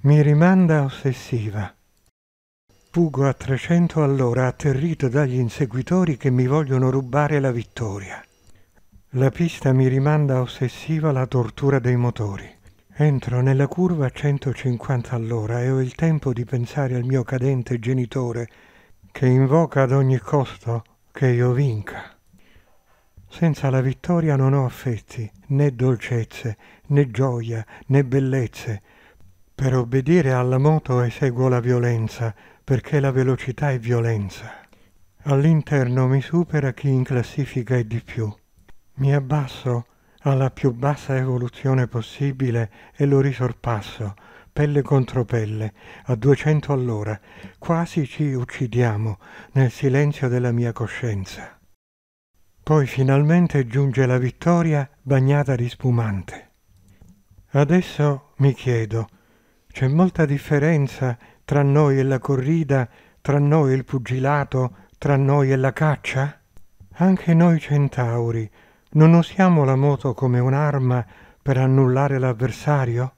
Mi rimanda ossessiva. Fugo a 300 all'ora, atterrito dagli inseguitori che mi vogliono rubare la vittoria. La pista mi rimanda ossessiva la tortura dei motori. Entro nella curva a 150 all'ora e ho il tempo di pensare al mio cadente genitore che invoca ad ogni costo che io vinca. Senza la vittoria non ho affetti, né dolcezze, né gioia, né bellezze, per obbedire alla moto eseguo la violenza, perché la velocità è violenza. All'interno mi supera chi in classifica è di più. Mi abbasso alla più bassa evoluzione possibile e lo risorpasso, pelle contro pelle, a 200 all'ora. Quasi ci uccidiamo nel silenzio della mia coscienza. Poi finalmente giunge la vittoria bagnata di spumante. Adesso mi chiedo, c'è molta differenza tra noi e la corrida, tra noi e il pugilato, tra noi e la caccia? Anche noi centauri non usiamo la moto come un'arma per annullare l'avversario?